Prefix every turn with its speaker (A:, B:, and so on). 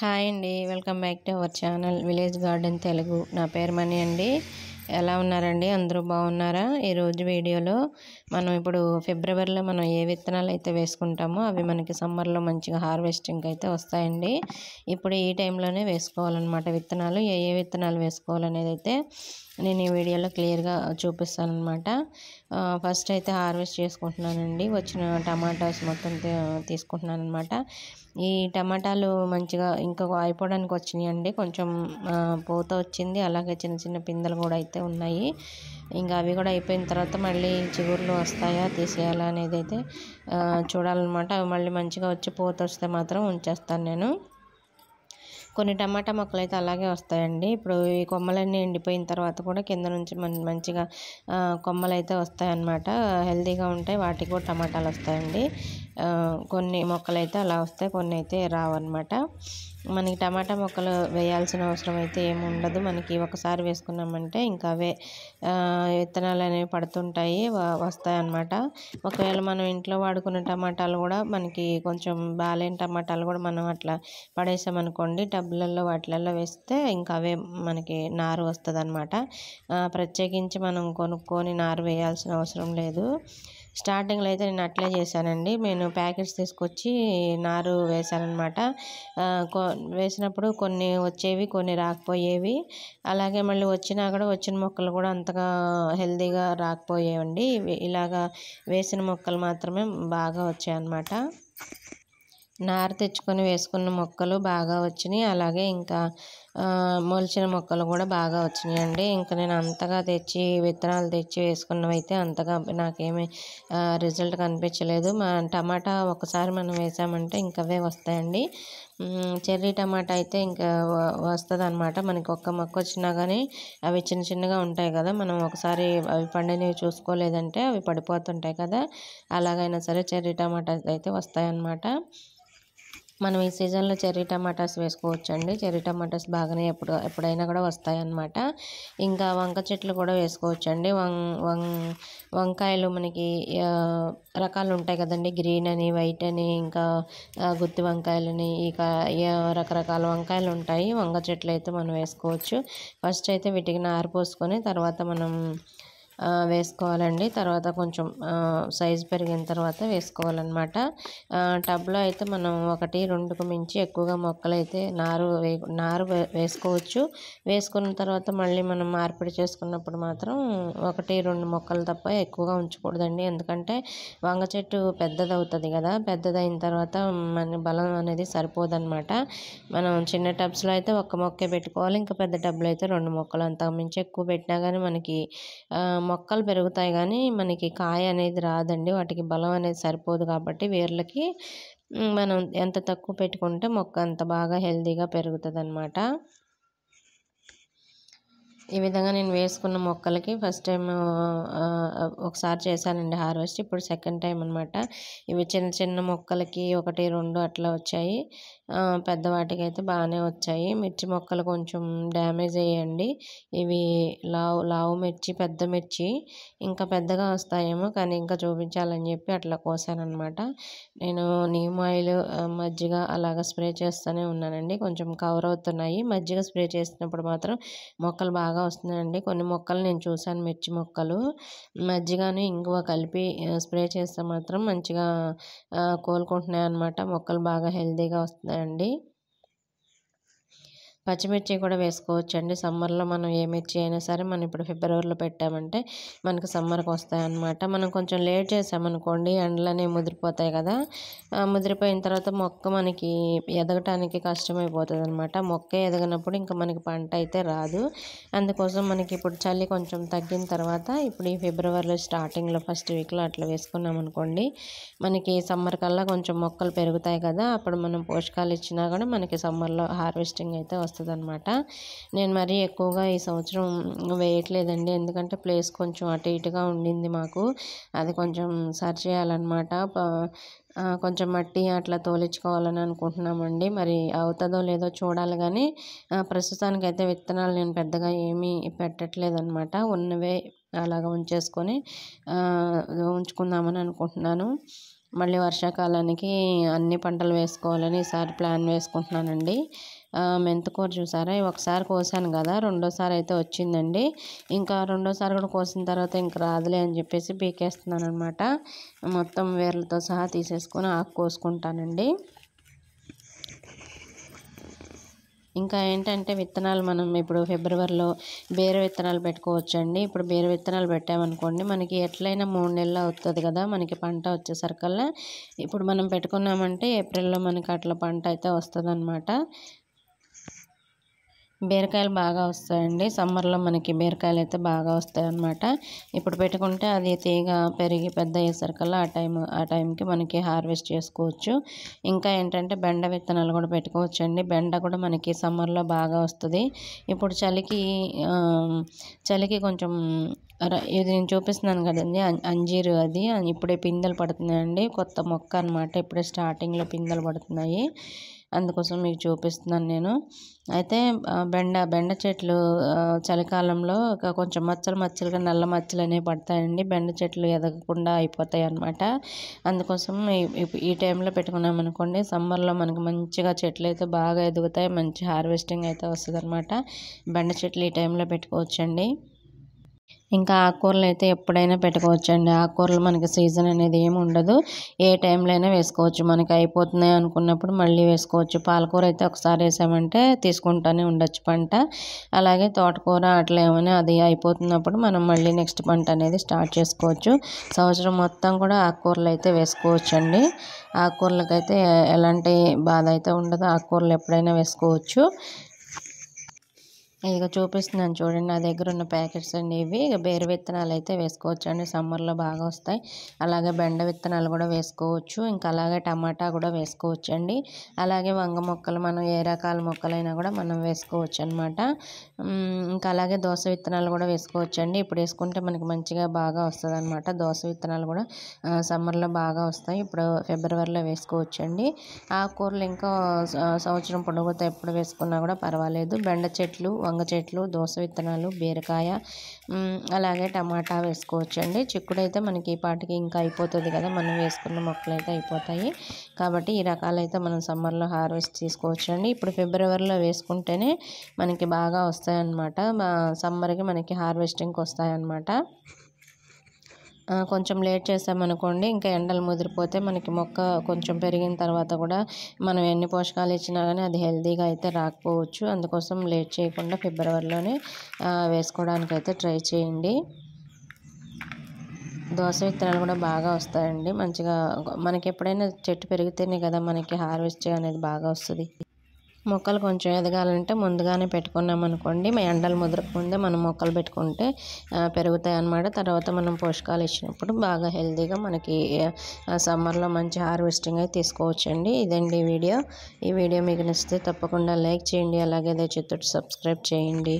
A: hi అండి welcome back to our channel village garden Telugu నా పేరు మణి అండి ఎలా ఉన్నారండి అందరూ బాగున్నారా ఈరోజు వీడియోలో మనం ఇప్పుడు ఫిబ్రవరిలో మనం ఏ విత్తనాలు అయితే వేసుకుంటామో అవి మనకి సమ్మర్లో మంచిగా హార్వెస్టింగ్ అయితే వస్తాయండి ఇప్పుడు ఈ టైంలోనే వేసుకోవాలన్నమాట విత్తనాలు ఏ ఏ విత్తనాలు వేసుకోవాలనేది అయితే నేను ఈ వీడియోలో క్లియర్గా చూపిస్తానమాట ఫస్ట్ అయితే హార్వెస్ట్ చేసుకుంటున్నానండి వచ్చిన టమాటాస్ మొత్తం తీసుకుంటున్నాను అనమాట ఈ టమాటాలు మంచిగా ఇంకా అయిపోవడానికి వచ్చినాయండి కొంచెం పూత వచ్చింది అలాగే చిన్న చిన్న పిందెలు కూడా అయితే ఉన్నాయి ఇంకా అవి కూడా అయిపోయిన తర్వాత మళ్ళీ చిగుర్లు వస్తాయా తీసేయాలా అనేది అయితే చూడాలన్నమాట అవి మళ్ళీ మంచిగా వచ్చి పూత వస్తే మాత్రం ఉంచేస్తాను నేను కొన్ని టమాటా మొక్కలు అయితే అలాగే వస్తాయండి ఇప్పుడు ఈ కొమ్మలన్నీ ఎండిపోయిన తర్వాత కూడా కింద నుంచి మంచిగా కొమ్మలు అయితే వస్తాయన్నమాట హెల్దీగా ఉంటాయి వాటికి కూడా టమాటాలు వస్తాయండి కొన్ని మొక్కలు అయితే అలా వస్తాయి కొన్ని అయితే రావన్నమాట మనకి టమాటా మొక్కలు వేయాల్సిన అవసరం అయితే ఏమి ఉండదు మనకి ఒకసారి వేసుకున్నామంటే ఇంకా అవే విత్తనాలు అనేవి పడుతుంటాయి వస్తాయి అన్నమాట ఒకవేళ మనం ఇంట్లో వాడుకున్న టమాటాలు కూడా మనకి కొంచెం బాగాలేని టమాటాలు కూడా మనం అట్లా పడేసామనుకోండి టబ్బులలో వాటిలల్లో వేస్తే ఇంకా అవే మనకి నారు వస్తుంది ప్రత్యేకించి మనం కొనుక్కొని నారు వేయాల్సిన అవసరం లేదు స్టార్టింగ్లో అయితే నేను అట్లే చేశానండి నేను ప్యాకెట్స్ తీసుకొచ్చి నారు వేశానమాట వేసినప్పుడు కొన్ని వచ్చేవి కొన్ని రాకపోయేవి అలాగే మళ్ళీ వచ్చినా కూడా వచ్చిన మొక్కలు కూడా అంతగా హెల్తీగా రాకపోయేవండి ఇలాగా వేసిన మొక్కలు మాత్రమే బాగా వచ్చాయన్నమాట నారు తెచ్చుకొని వేసుకున్న మొక్కలు బాగా వచ్చినాయి అలాగే ఇంకా మొలిచిన మొక్కలు కూడా బాగా వచ్చినాయండి ఇంకా నేను అంతగా తెచ్చి విత్తనాలు తెచ్చి వేసుకున్నవైతే అంతగా ఏమి రిజల్ట్ కనిపించలేదు మా టమాటా ఒకసారి మనం వేసామంటే ఇంకా అవే వస్తాయండి చెర్రీ టమాటా అయితే ఇంకా వస్తుంది అనమాట మనకి ఒక్క మొక్క వచ్చినా కానీ అవి చిన్న చిన్నగా ఉంటాయి కదా మనం ఒకసారి అవి పండినవి చూసుకోలేదంటే అవి పడిపోతుంటాయి కదా అలాగైనా సరే చెర్రీ టమాటా అయితే వస్తాయన్నమాట మనం ఈ సీజన్లో చెర్రీ టమాటాస్ వేసుకోవచ్చు అండి చెర్రీ టమాటాస్ బాగానే ఎప్పుడు ఎప్పుడైనా కూడా వస్తాయన్నమాట ఇంకా వంక చెట్లు కూడా వేసుకోవచ్చు అండి వంకాయలు మనకి రకాలు ఉంటాయి కదండి గ్రీన్ అని వైట్ అని ఇంకా గుత్తి వంకాయలని ఇక రకరకాల వంకాయలు ఉంటాయి వంక చెట్లు అయితే మనం వేసుకోవచ్చు ఫస్ట్ అయితే వీటికి నారు పోసుకొని తర్వాత మనం వేసుకోవాలండి తర్వాత కొంచెం సైజు పెరిగిన తర్వాత వేసుకోవాలన్నమాట టబ్లో అయితే మనం ఒకటి రెండుకు మించి ఎక్కువగా మొక్కలు అయితే నారు వే నారు వేసుకోవచ్చు వేసుకున్న తర్వాత మళ్ళీ మనం మార్పిడి చేసుకున్నప్పుడు మాత్రం ఒకటి రెండు మొక్కలు తప్ప ఎక్కువగా ఉంచకూడదండి ఎందుకంటే వంగ చెట్టు పెద్దదవుతుంది కదా పెద్దదైన తర్వాత మన బలం అనేది అనమాట మనం చిన్న టబ్స్లో అయితే ఒక్క మొక్కే పెట్టుకోవాలి ఇంకా పెద్ద టబ్లో అయితే రెండు మొక్కలు అంతకు మించి ఎక్కువ పెట్టినా కానీ మనకి మొక్కలు పెరుగుతాయి కానీ మనకి కాయ అనేది రాదండి వాటికి బలం అనేది సరిపోదు కాబట్టి వేర్లకి మనం ఎంత తక్కువ పెట్టుకుంటే మొక్క అంత బాగా హెల్తీగా పెరుగుతుంది అనమాట ఈ విధంగా నేను వేసుకున్న మొక్కలకి ఫస్ట్ టైం ఒకసారి చేశానండి హార్వెస్ట్ ఇప్పుడు సెకండ్ టైం అనమాట ఇవి చిన్న చిన్న మొక్కలకి ఒకటి రెండు అట్లా వచ్చాయి పెద్దవాటికి అయితే బాగానే వచ్చాయి మిర్చి మొక్కలు కొంచెం డ్యామేజ్ అయ్యండి ఇవి లావు లావు మిర్చి పెద్ద మిర్చి ఇంకా పెద్దగా వస్తాయేమో కానీ ఇంకా చూపించాలని చెప్పి అట్లా కోసానమాట నేను నీమ్ ఆయిల్ మజ్జిగ అలాగ స్ప్రే చేస్తూనే ఉన్నానండి కొంచెం కవర్ అవుతున్నాయి మజ్జిగ స్ప్రే చేసినప్పుడు మాత్రం మొక్కలు బాగా వస్తున్నాయండి కొన్ని మొక్కలు నేను చూశాను మిర్చి మొక్కలు మజ్జిగను ఇంగువ కలిపి స్ప్రే చేస్తే మాత్రం మంచిగా కోలుకుంటున్నాయి అన్నమాట మొక్కలు బాగా హెల్తీగా వస్తున్నాయి అండి పచ్చిమిర్చి కూడా వేసుకోవచ్చు అండి సమ్మర్లో మనం ఏ మిర్చి అయినా సరే మనం ఇప్పుడు ఫిబ్రవరిలో పెట్టామంటే మనకు సమ్మర్కి వస్తాయన్నమాట మనం కొంచెం లేట్ చేసామనుకోండి ఎండలనే ముదిరిపోతాయి కదా ముదిరిపోయిన తర్వాత మొక్క మనకి ఎదగటానికి కష్టమైపోతుంది అనమాట మొక్క ఎదగనప్పుడు ఇంకా మనకి పంట అయితే రాదు అందుకోసం మనకి ఇప్పుడు చలి కొంచెం తగ్గిన తర్వాత ఇప్పుడు ఈ ఫిబ్రవరిలో స్టార్టింగ్లో ఫస్ట్ వీక్లో అట్లా వేసుకున్నాం అనుకోండి మనకి సమ్మర్ కల్లా కొంచెం మొక్కలు పెరుగుతాయి కదా అప్పుడు మనం పోషకాలు ఇచ్చినా కూడా మనకి సమ్మర్లో హార్వెస్టింగ్ అయితే వస్తుంది వస్తుంది అనమాట నేను మరీ ఎక్కువగా ఈ సంవత్సరం వేయట్లేదండి ఎందుకంటే ప్లేస్ కొంచెం అటు ఇటుగా ఉండింది మాకు అది కొంచెం సర్చ్ చేయాలన్నమాట కొంచెం మట్టి అట్లా తోలించుకోవాలని అనుకుంటున్నామండి మరి అవుతుందో లేదో చూడాలి కానీ ప్రస్తుతానికి అయితే విత్తనాలు నేను పెద్దగా ఏమీ పెట్టట్లేదన్నమాట ఉన్నవే అలాగ ఉంచేసుకొని ఉంచుకుందామని అనుకుంటున్నాను మళ్ళీ వర్షాకాలానికి అన్ని పంటలు వేసుకోవాలని ఈసారి ప్లాన్ వేసుకుంటున్నానండి మెంతకూర చూసారా ఒకసారి కోసాను కదా రెండోసారి అయితే వచ్చిందండి ఇంకా రెండోసారి కూడా కోసిన తర్వాత ఇంక రాదులే అని చెప్పేసి పీకేస్తున్నాను అనమాట మొత్తం వేర్లతో సహా తీసేసుకొని ఆకు కోసుకుంటానండి ఇంకా ఏంటంటే విత్తనాలు మనం ఇప్పుడు ఫిబ్రవరిలో బేర విత్తనాలు పెట్టుకోవచ్చు అండి ఇప్పుడు బేర విత్తనాలు పెట్టామనుకోండి మనకి ఎట్లయినా మూడు నెలలు అవుతుంది కదా మనకి పంట వచ్చేసరికల్లా ఇప్పుడు మనం పెట్టుకున్నామంటే ఏప్రిల్లో మనకి అట్లా పంట అయితే వస్తుంది బీరకాయలు బాగా వస్తాయండి సమ్మర్లో మనకి బీరకాయలు అయితే బాగా వస్తాయన్నమాట ఇప్పుడు పెట్టుకుంటే అది తీగ పెరిగి పెద్ద అయ్యేసరికల్లా ఆ టైం ఆ టైంకి మనకి హార్వెస్ట్ చేసుకోవచ్చు ఇంకా ఏంటంటే బెండ విత్తనాలు కూడా పెట్టుకోవచ్చు అండి బెండ కూడా మనకి సమ్మర్లో బాగా వస్తుంది ఇప్పుడు చలికి చలికి కొంచెం ఇది నేను చూపిస్తున్నాను కదండి అంజీరు అది ఇప్పుడే పిందెలు పడుతున్నాయండి కొత్త మొక్క అనమాట ఇప్పుడే స్టార్టింగ్లో పిందెలు పడుతున్నాయి అందుకోసం మీకు చూపిస్తున్నాను నేను అయితే బెండ బెండ చెట్లు చలికాలంలో కొంచెం మచ్చలు మచ్చలుగా నల్ల మచ్చలు అనేవి పడతాయండి బెండ చెట్లు ఎదగకుండా అయిపోతాయి అనమాట అందుకోసం ఈ టైంలో పెట్టుకున్నామనుకోండి సమ్మర్లో మనకు మంచిగా చెట్లు అయితే బాగా ఎదుగుతాయి మంచి హార్వెస్టింగ్ అయితే వస్తుంది అనమాట బెండ చెట్లు ఈ టైంలో పెట్టుకోవచ్చండి ఇంకా ఆకుకూరలు అయితే ఎప్పుడైనా పెట్టుకోవచ్చండి ఆకుకూరలు మనకి సీజన్ అనేది ఏమి ఉండదు ఏ టైంలో అయినా వేసుకోవచ్చు మనకి అయిపోతున్నాయి అనుకున్నప్పుడు మళ్ళీ వేసుకోవచ్చు పాలకూర అయితే ఒకసారి వేసామంటే తీసుకుంటూనే ఉండొచ్చు పంట అలాగే తోటకూర అట్లా ఏమైనా అది అయిపోతున్నప్పుడు మనం మళ్ళీ నెక్స్ట్ పంట అనేది స్టార్ట్ చేసుకోవచ్చు సంవత్సరం మొత్తం కూడా ఆకుకూరలు అయితే వేసుకోవచ్చండి ఆకుకూరలకైతే ఎలాంటి బాధ అయితే ఉండదు ఆకుకూరలు ఎప్పుడైనా వేసుకోవచ్చు ఇదిగో చూపిస్తున్నాను చూడండి నా దగ్గర ఉన్న ప్యాకెట్స్ అండి ఇవి బేరు విత్తనాలు అయితే వేసుకోవచ్చు అండి సమ్మర్లో బాగా వస్తాయి అలాగే బెండ విత్తనాలు కూడా వేసుకోవచ్చు ఇంకా అలాగే టమాటా కూడా వేసుకోవచ్చు అండి అలాగే వంగ మొక్కలు మనం ఏ రకాల మొక్కలైనా కూడా మనం వేసుకోవచ్చు అనమాట ఇంకా అలాగే దోస విత్తనాలు కూడా వేసుకోవచ్చు అండి ఇప్పుడు వేసుకుంటే మనకి మంచిగా బాగా వస్తుంది అనమాట దోస విత్తనాలు కూడా సమ్మర్లో బాగా వస్తాయి ఇప్పుడు ఫిబ్రవరిలో వేసుకోవచ్చు అండి ఆకుకూరలు ఇంకా సంవత్సరం పొడుగుతా ఎప్పుడు వేసుకున్నా కూడా పర్వాలేదు బెండ చెట్లు వంగ చెట్లు దోస విత్తనాలు బీరకాయ అలాగే టమాటా వేసుకోవచ్చండి చిక్కుడు అయితే మనకి ఈ పాటికి ఇంకా అయిపోతుంది కదా మనం వేసుకున్న మొక్కలు అయితే అయిపోతాయి కాబట్టి ఈ రకాలైతే మనం సమ్మర్లో హార్వెస్ట్ తీసుకోవచ్చండి ఇప్పుడు ఫిబ్రవరిలో వేసుకుంటేనే మనకి బాగా వస్తాయన్నమాట సమ్మర్కి మనకి హార్వెస్టింగ్కి వస్తాయన్నమాట కొంచెం లేట్ చేసామనుకోండి ఇంకా ఎండలు ముదిరిపోతే మనకి మొక్క కొంచెం పెరిగిన తర్వాత కూడా మనం ఎన్ని పోషకాలు ఇచ్చినా కానీ అది హెల్తీగా అయితే రాకపోవచ్చు అందుకోసం లేట్ చేయకుండా ఫిబ్రవరిలోనే వేసుకోవడానికి అయితే ట్రై చేయండి దోస విత్తనాలు కూడా బాగా వస్తాయండి మంచిగా మనకి ఎప్పుడైనా చెట్టు పెరిగితేనే కదా మనకి హార్వెస్ట్ అనేది బాగా వస్తుంది మొక్కలు కొంచెం ఎదగాలంటే ముందుగానే పెట్టుకున్నాం అనుకోండి ఎండలు ముదరకముందే మనం మొక్కలు పెట్టుకుంటే పెరుగుతాయి అన్నమాట తర్వాత మనం పోషకాలు ఇచ్చినప్పుడు బాగా హెల్తీగా మనకి సమ్మర్లో మంచి హార్వెస్టింగ్ అయితే తీసుకోవచ్చండి ఇదండి వీడియో ఈ వీడియో మీకు నచ్చితే తప్పకుండా లైక్ చేయండి అలాగే దయచేసి సబ్స్క్రైబ్ చేయండి